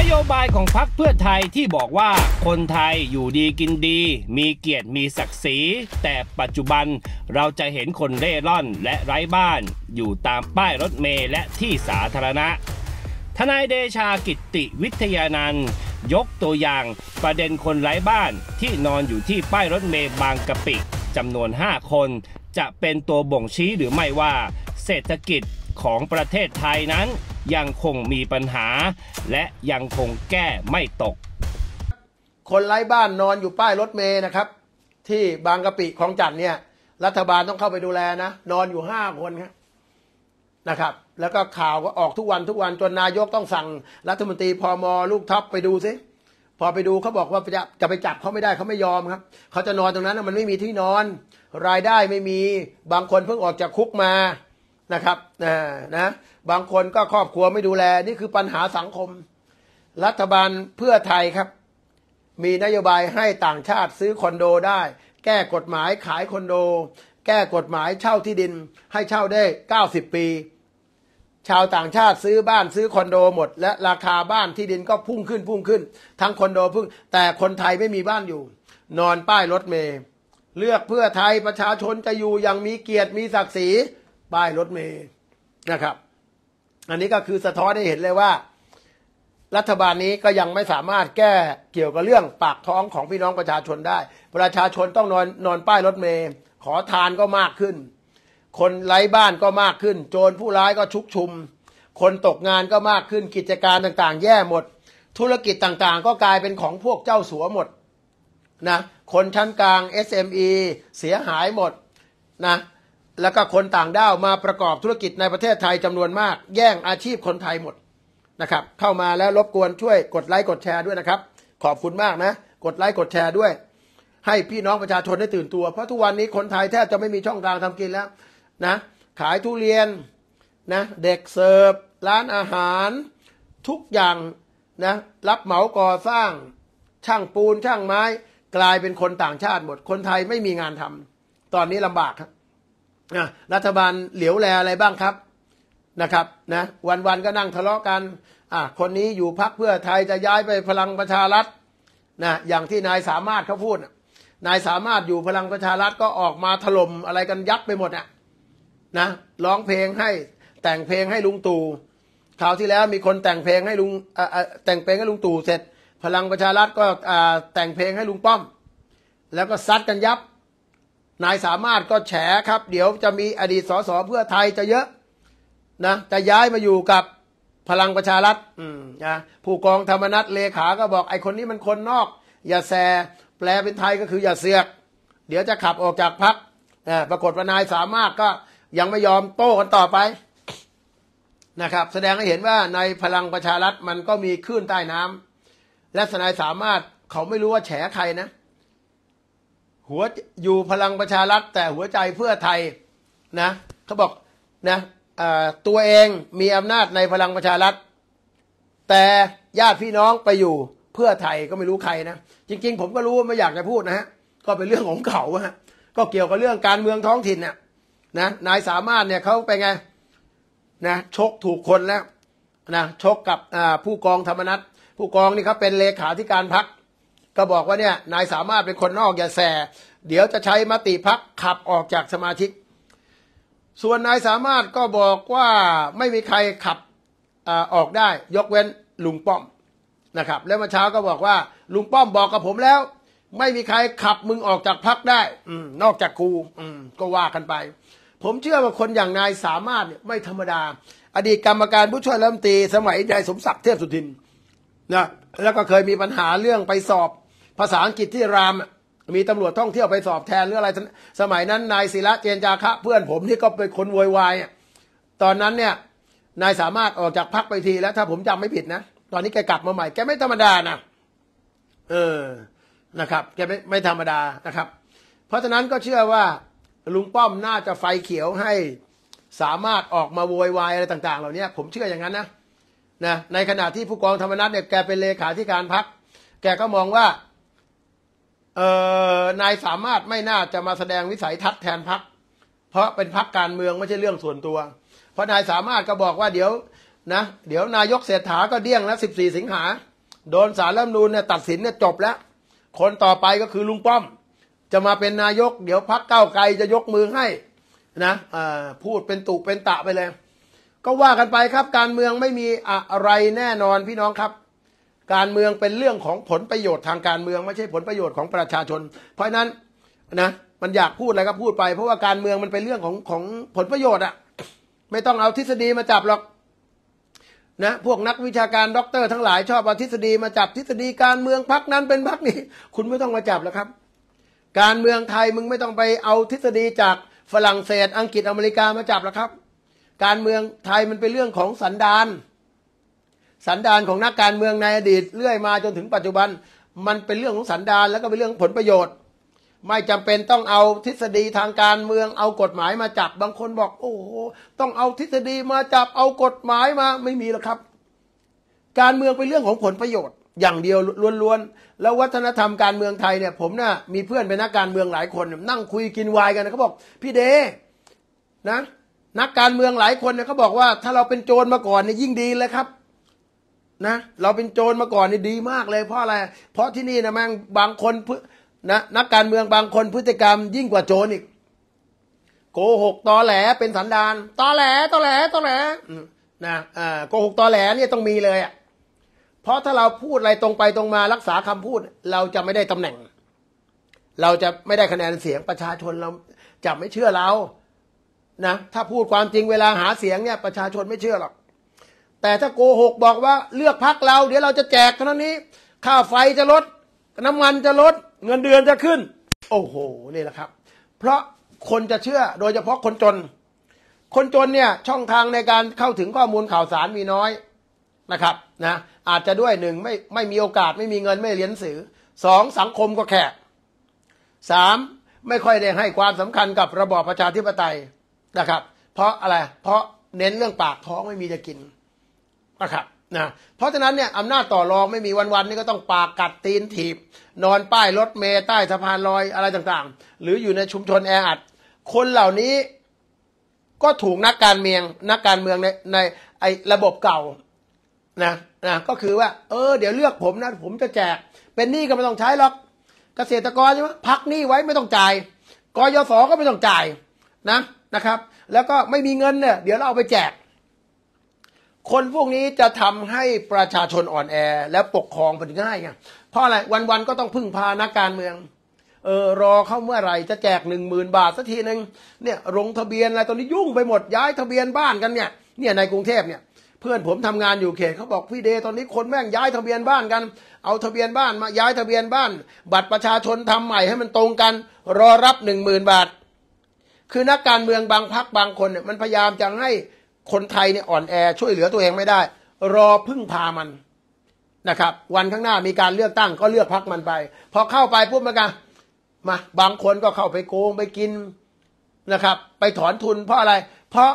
นโยบายของพรรคเพื่อไทยที่บอกว่าคนไทยอยู่ดีกินดี มีเกียรติมีศักดิ์ศรี แต่ปัจจุบันเราจะเห็นคนเร่ร่อนและไร้บ้าน อยู่ตามป้ายรถเมล์และที่สาธารณะ ทนายเดชากิติวิทยานันยกตัวอย่างประเด็นคนไร้บ้านที่นอนอยู่ที่ป้ายรถเมล์บางกะปิจำนวน 5 คน จะเป็นตัวบ่งชี้หรือไม่ว่า เศรษฐกิจของประเทศไทยนั้นยังคงมีปัญหา และยังคงแก้ไม่ตก คนไร้บ้านนอนอยู่ป้ายรถเมย์นะครับ ที่บางกะปิของจันเนี่ย รัฐบาลต้องเข้าไปดูแลนะ นอนอยู่ห้าคนครับนะครับ แล้วก็ข่าวก็ออกทุกวันทุกวัน จนนายกต้องสั่งรัฐมนตรีพอมอลูกทัพไปดูซิพอไปดูเขาบอกว่าจะจะไปจับเขาไม่ได้เขาไม่ยอมครับเขาจะนอนตรงนั้น มันไม่มีที่นอน รายได้ไม่มีบางคนเพิ่งออกจากคุกมานะครับนะนะ บางคนก็ครอบครัวไม่ดูแล นี่คือปัญหาสังคม รัฐบาลเพื่อไทยครับ มีนโยบายให้ต่างชาติซื้อคอนโดได้ แก้กฎหมายขายคอนโด แก้กฎหมายเช่าที่ดินให้เช่าได้ 90 ปี ชาวต่างชาติซื้อบ้านซื้อคอนโดหมด และราคาบ้านที่ดินก็พุ่งขึ้นพุ่งขึ้น ทั้งคอนโดพุ่ง แต่คนไทยไม่มีบ้านอยู่ นอนป้ายรถเมล์ เลือกเพื่อไทยประชาชนจะอยู่อย่างมีเกียรติมีศักดิ์ศรีป้ายรถเมย์นะครับ อันนี้ก็คือสะท้อนให้เห็นเลยว่า รัฐบาลนี้ก็ยังไม่สามารถแก้เกี่ยวกับเรื่องปากท้องของพี่น้องประชาชนได้ ประชาชนต้องนอนนอนป้ายรถเมย์ขอทานก็มากขึ้น คนไร้บ้านก็มากขึ้นโจรผู้ร้ายก็ชุกชุม คนตกงานก็มากขึ้น กิจการต่าง ๆ แย่หมด ธุรกิจต่างๆ ก็กลายเป็นของพวกเจ้าสัวหมด นะ คนชั้นกลาง SME เสียหายหมดนะแล้วก็คนต่างด้าวมาประกอบธุรกิจในประเทศไทย จำนวนมาก แย่งอาชีพคนไทยหมดนะครับเข้ามาแล้วรบกวนช่วยกดไลค์กดแชร์ด้วยนะครับ ขอบคุณมากนะ กดไลค์กดแชร์ด้วย ให้พี่น้องประชาชนได้ตื่นตัว เพราะทุกวันนี้คนไทยแทบจะไม่มีช่องทางทำกินแล้วนะขายทุเรียนนะ เด็กเสิร์ฟร้านอาหารทุกอย่างนะรับเหมาก่อสร้างช่างปูนช่างไม้กลายเป็นคนต่างชาติหมด คนไทยไม่มีงานทำ ตอนนี้ลำบากครับรัฐบาลเหลียวแลอะไรบ้างครับนะครับนะวันวันก็นั่งทะเลาะกันอ่ะคนนี้อยู่พักเพื่อไทยจะย้ายไปพลังประชารัฐนะอย่างที่นายสามารถเขาพูดนายสามารถอยู่พลังประชารัฐก็ออกมาถล่มอะไรกันยับไปหมดอ่ะนะร้องเพลงให้แต่งเพลงให้ลุงตู่คราวที่แล้วมีคนแต่งเพลงให้ลุงแต่งเพลงให้ลุงตู่เสร็จ พลังประชารัฐก็แต่งเพลงให้ลุงป้อม แล้วก็ซัดกันยับนายสามารถก็แฉครับ เดี๋ยวจะมีอดีตสสเพื่อไทยจะเยอะนะจะย้ายมาอยู่กับพลังประชารัฐนะผู้กองธรรมนัฐเลขาก็บอกไอคนนี้มันคนนอก อย่าแสแปลเป็นไทยก็คืออย่าเสือก เดี๋ยวจะขับออกจากพักนะปรากฏว่านายสามารถก็ยังไม่ยอมโต้กันต่อไป นะครับ แสดงให้เห็นว่าในพลังประชารัฐมันก็มีคลื่นใต้น้ำและนายสามารถเขาไม่รู้ว่าแฉใครนะหัวอยู่พลังประชารัฐแต่หัวใจเพื่อไทยนะเขาบอกนะตัวเองมีอำนาจในพลังประชารัฐแต่ญาติพี่น้องไปอยู่ เพื่อไทยก็ไม่รู้ใครนะจริง ๆ ผมก็รู้ไม่อยากจะพูดนะฮะก็เป็นเรื่องของเขาฮะก็เกี่ยวกับเรื่องการเมืองท้องถิ่นน่ะนะนายสามารถเนี่ยเขาไปไงนะชกถูกคนแล้วนะชก กับผู้กองธรรมนัฐผู้กองนี่เขาเป็นเลขาธิการพักก็บอกว่าเนี่ยนายสามารถเป็นคนนอกอย่าแส่เดี๋ยวจะใช้มติพักขับออกจากสมาชิก ส่วนนายสามารถก็บอกว่าไม่มีใครขับอออกได้ ยกเว้นลุงป้อมนะครับ แล้วเมื่อเช้าก็บอกว่าลุงป้อมบอกกับผมแล้ว ไม่มีใครขับมึงออกจากพักได้อนอกจากกูก็ว่ากันไป ผมเชื่อว่าคนอย่างนายสามารถเนี่ยไม่ธรรมดา อดีตกรรมการผู้ช่วยรัฐมนตรีสมัยนายสมศักดิ์เทพสุทินนะแล้วก็เคยมีปัญหาเรื่องไปสอบภาษาอังกฤษที่ราม มีตำรวจท่องเที่ยวไปสอบแทนหรืออะไร สมัยนั้น นาย ศิระเจนจาคะ เพื่อนผมที่ก็เป็นคนวอยวายตอนนั้นเนี่ย นายสามารถออกจากพักไปทีแล้วถ้าผมจำไม่ผิดนะ ตอนนี้แกกลับมาใหม่ แกไม่ธรรมดานะ เออนะครับ แกไม่ไม่ธรรมดานะครับ เพราะฉะนั้นก็เชื่อว่าลุงป้อมน่าจะไฟเขียวให้สามารถออกมาโวยวายอะไรต่างๆ เหล่านี้ผมเชื่ออย่างนั้นนะนะในขณะที่ผู้กองธรรมนัฐเนี่ยแกเป็นเลขาธิการพักแกก็มองว่านายสามารถไม่น่าจะมาแสดงวิสัยทัศน์แทนพัก เพราะเป็นพักการเมืองไม่ใช่เรื่องส่วนตัว เพราะนายสามารถก็บอกว่าเดี๋ยวนะเดี๋ยวนายกเศรษฐาก็เดี้ยงแล้วสิบสี่สิงหา โดนสารรัฐมนูลเนี่ยตัดสินเนี่ยจบแล้ว คนต่อไปก็คือลุงป้อม จะมาเป็นนายก เดี๋ยวพักเก้าไกลจะยกมือให้นะพูดเป็นตุเป็นตะไปเลยก็ว่ากันไปครับการเมืองไม่มีอะไรแน่นอนพี่น้องครับการเมืองเป็นเรื่องของผลประโยชน์ทางการเมือง ไม่ใช่ผลประโยชน์ของประชาชน เพราะนั้นนะมันอยากพูดอะไรก็พูดไป เพราะว่าการเมืองมันเป็นเรื่องของของผลประโยชน์อะไม่ต้องเอาทฤษฎีมาจับหรอกนะพวกนักวิชาการ ด็อกเตอร์ทั้งหลาย ชอบเอาทฤษฎีมาจับทฤษฎีการเมืองพักนั้นเป็นพักนี้ คุณไม่ต้องมาจับแล้วครับ การเมืองไทยมึงไม่ต้องไปเอาทฤษฎีจากฝรั่งเศส อังกฤษอเมริกามาจับแล้วครับ การเมืองไทยมันเป็นเรื่องของสันดานสันดานของนักการเมืองในอดีตเรื่อยมาจนถึงปัจจุบัน มันเป็นเรื่องของสันดานแล้วก็เป็นเรื่องผลประโยชน์ ไม่จำเป็นต้องเอาทฤษฎีทางการเมือง เอากฎหมายมาจับ บางคนบอก โอ้โหต้องเอาทฤษฎีมาจับเอากฎหมายมาไม่มีหรอกครับ การเมืองเป็นเรื่องของผลประโยชน์ อย่างเดียวล้วน ๆ แล้ววัฒนธรรมการเมืองไทยเนี่ย ผมนะ่ะมีเพื่อนเป็นนักการเมืองหลายคนนั่งคุยกินวายกันนะเขาบอก พี่เด นะ นักการเมืองหลายคนเนี่ยเขาบอกว่า ถ้าเราเป็นโจรมาก่อนเนี่ยยิ่งดีเลยครับนะ เราเป็นโจรมาก่อนนี่ดีมากเลยเพราะอะไร เพราะที่นี่นะแม่งบางคนนะนักการเมืองบางคนพฤติกรรมยิ่งกว่าโจรอีก โกหกตอแหลเป็นสันดานตอแหลตอแหลตอแหลนะอ่าโกหกตอแหล เนี่ยต้องมีเลยอ่ะเพราะถ้าเราพูดอะไรตรงไปตรงมารักษาคำพูดเราจะไม่ได้ตำแหน่ง เราจะไม่ได้คะแนนเสียงประชาชนเราจะไม่เชื่อเรานะถ้าพูดความจริงเวลาหาเสียงเนี่ย ประชาชนไม่เชื่อหรอกแต่ถ้าโกหกบอกว่าเลือกพักเราเดี๋ยวเราจะแจกเท่านี้ ค่าไฟจะลดน้ำมันจะลดเงินเดือนจะขึ้น โอ้โห นี่แหละครับ เพราะคนจะเชื่อโดยเฉพาะคนจน คนจนเนี่ย ช่องทางในการเข้าถึงข้อมูลข่าวสารมีน้อยนะครับนะอาจจะด้วยหนึ่งไม่ไม่มีโอกาสไม่มีเงินไม่เรียนสือสองสังคมก็แขกสามไม่ค่อยได้ให้ความสำคัญกับระบอบประชาธิปไตยนะครับ เพราะอะไรเพราะเน้นเรื่องปากท้องไม่มีจะกินนะครับนะเพราะฉะนั้นเนี่ยอำนาจต่อรองไม่มีวันๆนี่ก็ต้องปากกัดตีนถีบ นอนป้ายรถเมย์ใต้สะพานลอยอะไรต่างๆ หรืออยู่ในชุมชนแออัด คนเหล่านี้ก็ถูกนักการเมืองนักการเมืองในในไอ้ระบบเก่านะนะก็คือว่าเออเดี๋ยวเลือกผมนะ ผมจะแจกเป็นหนี้ก็ไม่ต้องใช้หรอก เกษตรกรใช่ไหมพักหนี้ไว้ไม่ต้องจ่ายกยศก็ไม่ต้องจ่ายนะนะครับ แล้วก็ไม่มีเงินเนี่ยเดี๋ยวเราเอาไปแจกคนพวกนี้จะทำให้ประชาชนอ่อนแอและปกครองมันง่ายไงเพราะอะไรวันๆก็ต้องพึ่งพานักการเมือง เออรอเข้าเมื่อไหร่จะแจกหนึ่งหมื่นบาทสักทีหนึ่ง เนี่ยลงทะเบียนอะไรตอนนี้ยุ่งไปหมดย้ายทะเบียนบ้านกันเนี่ย เนี่ยในกรุงเทพเนี่ยเพื่อนผมทำงานอยู่เขตเขาบอกพี่เดตอนนี้คนแม่งย้ายทะเบียนบ้านกัน เอาทะเบียนบ้าน มาย้ายทะเบียนบ้าน บัตรประชาชนทำใหม่ให้มันตรงกัน รอรับหนึ่งหมื่นบาท คือนักการเมืองบางพักบางคนเนี่ยมันพยายามจะให้คนไทยเนี่ยอ่อนแอช่วยเหลือตัวเองไม่ได้ รอพึ่งพามันนะครับ วันข้างหน้ามีการเลือกตั้งก็เลือกพักมันไปพอเข้าไปปุ๊บมากัน มา บางคนก็เข้าไปโกงไปกินนะครับ ไปถอนทุนเพราะอะไร เพราะ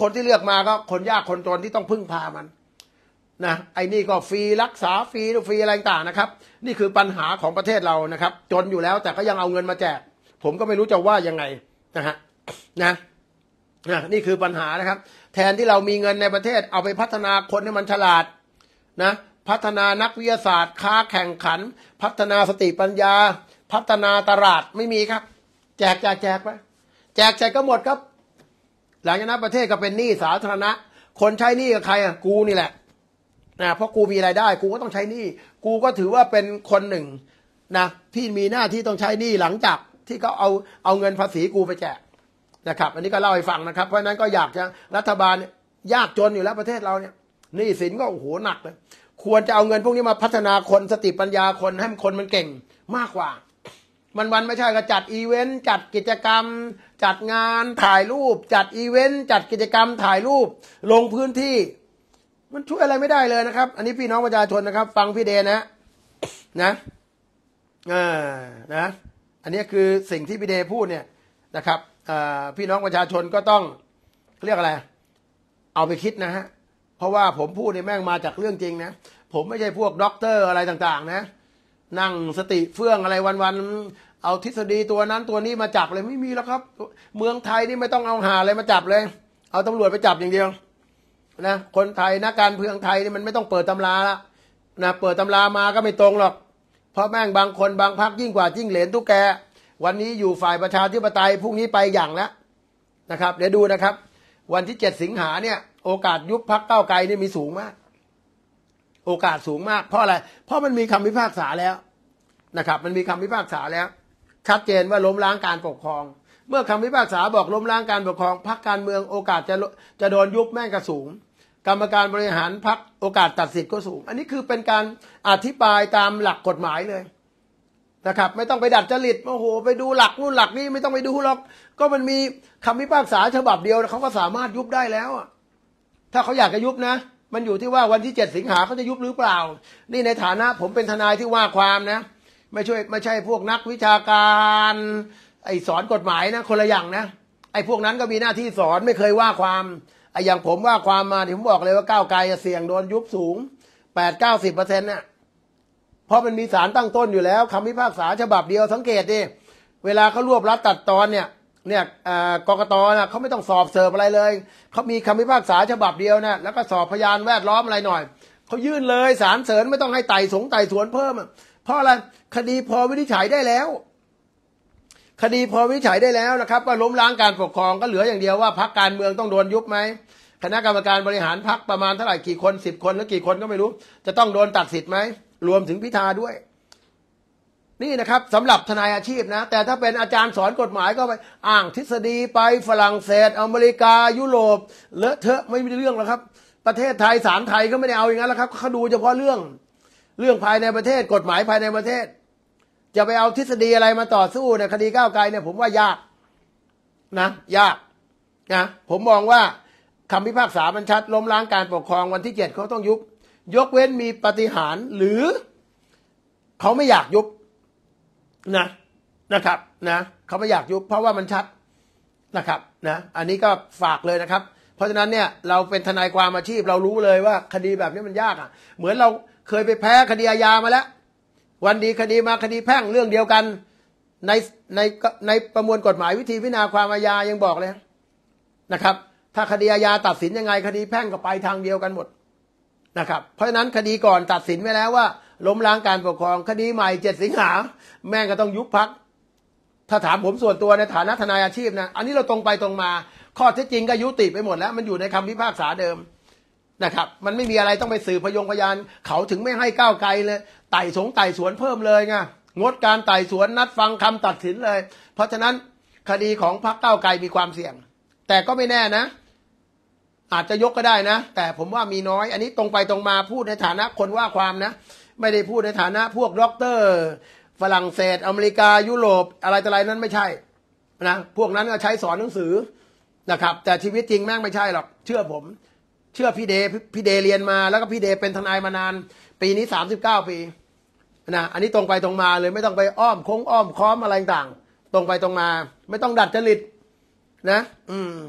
คนที่เลือกมาก็คนยากคนจนที่ต้องพึ่งพามันนะไอ้นี่ก็ฟรีรักษาฟรีฟรีอะไรต่างนะครับ นี่คือปัญหาของประเทศเรานะครับจนอยู่แล้ว แต่ก็ยังเอาเงินมาแจกผมก็ไม่รู้จะว่ายังไงนะฮะนะนี่คือปัญหานะครับ แทนที่เรามีเงินในประเทศ เอาไปพัฒนาคนให้มันฉลาดนะพัฒนานักวิทยาศาสตร์ ค้าแข่งขัน พัฒนาสติปัญญา พัฒนาตลาดไม่มีครับ แจกแจกแจกไป แจกแจกก็หมดครับหลังจากนั้นประเทศก็เป็นหนี้สาธารณะ คนใช้หนี้กับใครอ่ะกูนี่แหละนะเพราะกูมีรายได้ กูก็ต้องใช้หนี้กูก็ถือว่าเป็นคนหนึ่งนะที่มีหน้าที่ต้องใช้หนี้หลังจากที่เขาเอาเอาเงินภาษีกูไปแจกนะครับอันนี้ก็เล่าให้ฟังนะครับ เพราะนั้นก็อยากจะรัฐบาลยากจนอยู่แล้วประเทศเราเนี่ยหนี้สินก็โอ้โหหนักเลย ควรจะเอาเงินพวกนี้มาพัฒนาคนสติปัญญาคนให้คนมันเก่งมากกว่ามันวันไม่ใช่ก็จัดอีเวนต์จัดกิจกรรม จัดงานถ่ายรูป จัดอีเวนต์จัดกิจกรรมถ่ายรูป ลงพื้นที่ มันช่วยอะไรไม่ได้เลยนะครับ อันนี้พี่น้องประชาชนนะครับ ฟังพี่เดนะนะอ่านะ อันนี้คือสิ่งที่พี่เดพูดเนี่ยนะครับพี่น้องประชาชนก็ต้อง เรียกอะไร เอาไปคิดนะฮะ เพราะว่าผมพูดในแม่งมาจากเรื่องจริงนะ ผมไม่ใช่พวกด็อกเตอร์อะไรต่าง ๆ นะ นั่งสติเฟื่องอะไรวัน ๆ เอาทฤษฎีตัวนั้น ตัวนี้มาจับเลยไม่มีแล้วครับ เมืองไทยนี่ไม่ต้องเอาหาอะไรมาจับเลย เอาตำรวจไปจับอย่างเดียวนะคนไทยนักการเมืองไทยนี่มันไม่ต้องเปิดตำราละนะเปิดตำรามาก็ไม่ตรงหรอกเพราะแม่งบางคนบางพักยิ่งกว่าจิ้งเหลนทุกแกวันนี้อยู่ฝ่ายประชาธิปไตยพรุ่งนี้ไปอย่างละนะครับ เดี๋ยวดูนะครับ วันที่เจ็ดสิงหาเนี่ย โอกาสยุบพักเก้าไกลนี่มีสูงมาก โอกาสสูงมากเพราะอะไรเพราะมันมีคำพิพากษาแล้วนะครับ มันมีคำพิพากษาแล้วชัดเจนว่าล้มล้างการปกครอง เมื่อคำพิพากษาบอกล้มล้างการปกครองพักการเมืองโอกาสจะจะโดนยุบแม่งกระสูง กรรมการบริหารพักโอกาสตัดสิทธิ์ก็สูง อันนี้คือเป็นการอธิบายตามหลักกฎหมายเลยนะครับไม่ต้องไปดัดจริตโอ้โหไปดูหลักนู่นหลักนี่ไม่ต้องไปดูหรอก ก็มันมีคำพิพากษาฉบับเดียวเขาก็สามารถยุบได้แล้วถ้าเขาอยากจะยุบนะ มันอยู่ที่ว่าวันที่7สิงหาเขาจะยุบหรือเปล่า นี่ในฐานะผมเป็นทนายที่ว่าความนะไม่ช่วยไม่ใช่พวกนักวิชาการ ไอสอนกฎหมายนะคนละอย่างนะไอพวกนั้นก็มีหน้าที่สอนไม่เคยว่าความไออย่างผมว่าความมาที่ผมบอกเลยว่าก้าวไกลเสี่ยงโดนยุบสูง8 9 0เปอร์เซ็นต์เนี่ยเพราะมันมีสารตั้งต้นอยู่แล้วคำพิพากษาฉบับเดียวสังเกตดิเวลาเขารวบรัดตัดตอนเนี่ย เนี่ยกรกตนะเขาไม่ต้องสอบเสิร์ฟอะไรเลยเขามีคำพิพากษาฉบับเดียวนะแล้วก็สอบพยานแวดล้อมอะไรหน่อยเขายื่นเลยสารเสริญไม่ต้องให้ไต่สงไต่สวนเพิ่มเพราะอะไรคดีพอวินิจฉัยได้แล้ว คดีพอวินิจฉัยได้แล้วนะครับว่าล้มล้างการปกครองก็เหลืออย่างเดียวว่าพักการเมืองต้องโดนยุบไหมคณะกรรมการบริหารพักประมาณเท่าไหร่กี่คนสิบคนหรือกี่คนก็ไม่รู้ จะต้องโดนตัดสิทธิ์ไหมรวมถึงพิธาด้วย นี่นะครับสำหรับทนายอาชีพนะ แต่ถ้าเป็นอาจารย์สอนกฎหมายก็ไปอ่างทฤษฎีไปฝรั่งเศสอเมริกา ยุโรปเลอะเทอะไม่มีเรื่องแล้วครับ ประเทศไทยศาลไทยก็ไม่ได้เอาอย่างนั้นแล้วครับเขาดูเฉพาะเรื่องเรื่องภายในประเทศ กฎหมายภายในประเทศ จะไปเอาทฤษฎีอะไรมาต่อสู้ในคดีก้าวไกลเนี่ยผมว่ายากนะ ยากนะผมมองว่าคำพิพากษาบรรชัดล้มล้างการปกครองวันที่เจ็ดเขาต้องยุบยกเว้นมีปฏิหารหรือ เขาไม่อยากยุบนะนะครับนะเขาไม่อยากยุบเพราะว่ามันชัดนะครับนะอันนี้ก็ฝากเลยนะครับ เพราะฉะนั้นเนี่ย เราเป็นทนายความอาชีพเรารู้เลยว่าคดีแบบนี้มันยากอ่ะเหมือนเราเคยไปแพ้คดีอาญามาแล้ว วันดีคดีมาคดีแพ่งเรื่องเดียวกัน ในในในประมวลกฎหมาย วิธีพิจารณาความอาญายังบอกเลยนะครับ ถ้าคดีอาญาตัดสินยังไงคดีแพ่งก็ไปทางเดียวกันหมดนะครับเพราะฉะนั้นคดีก่อนตัดสินไว้แล้วว่า ล้มล้างการปกครองคดีใหม่เจ็ดสิงหา แม่งก็ต้องยุบพัก ถ้าถามผมส่วนตัวในฐานะทนายอาชีพนะอันนี้เราตรงไปตรงมา ข้อเท็จจริงก็ยุติไปหมดแล้ว มันอยู่ในคำพิพากษาเดิมนะครับ มันไม่มีอะไรต้องไปสืบพยงพยาน เขาถึงไม่ให้ก้าวไกลเลยไต่สงไต่สวนเพิ่มเลยไงงดการไต่สวนนัดฟังคำตัดสินเลย เพราะฉะนั้นคดีของพรรคก้าวไกลมีความเสี่ยง แต่ก็ไม่แน่นะอาจจะยกก็ได้นะแต่ผมว่ามีน้อย อันนี้ตรงไปตรงมาพูดในฐานะคนว่าความนะไม่ได้พูดในฐานะ พวกด็อกเตอร์ ฝรั่งเศส อเมริกา ยุโรป อะไรแต่ไรนั้นไม่ใช่นะพวกนั้นก็ใช้สอนหนังสือนะครับ แต่ชีวิตจริงแม่งไม่ใช่หรอกเชื่อผม เชื่อพี่เดพี่เดเรียนมาแล้วก็พี่เดเป็นทนายมานาน ปีนี้สามสิบเก้าปีนะอันนี้ตรงไปตรงมาเลยไม่ต้องไปอ้อมคงอ้อมค้อมอะไรต่าง ตรงไปตรงมา ไม่ต้องดัดจริต นะ อืม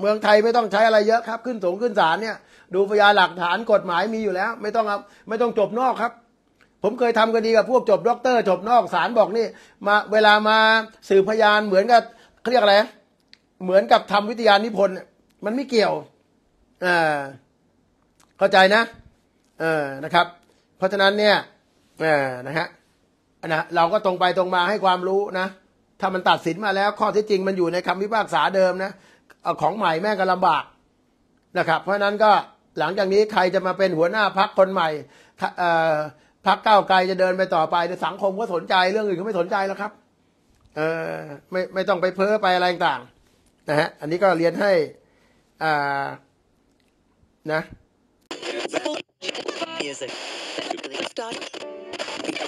เมืองไทยไม่ต้องใช้อะไรเยอะครับ ขึ้นสงขึ้นศาลเนี่ย ดูพยานหลักฐานกฎหมายมีอยู่แล้ว ไม่ต้องครับไม่ต้องจบนอกครับ ผมเคยทำาคดีกับพวกจบด็อกเตอร์ จบนอกศาลบอกนี่มา เวลามาสืบพยานเหมือนกับเขาเรียกอะไรเหมือนกับทำวิทยานิพนธ์มันไม่เกี่ยวอเข้าใจนะ เออนะครับ เพราะฉะนั้นเนี่ยเออนะฮะนะเราก็ตรงไปตรงมาให้ความรู้นะถ้ามันตัดสินมาแล้วข้อเท็จจริงมันอยู่ในคำพิพากษาเดิมนะเอาของใหม่แม่ก็ลำบาก นะครับ เพราะนั้นก็หลังจากนี้ใครจะมาเป็นหัวหน้าพักคนใหม่พักเก้าไกลจะเดินไปต่อไปในสังคมก็สนใจ เรื่องอื่นก็ไม่สนใจแล้วครับ เออไม่ไม่ต้องไปเพ้อไปอะไรต่างนะฮะ อันนี้ก็เรียนให้ อ่านะ Music.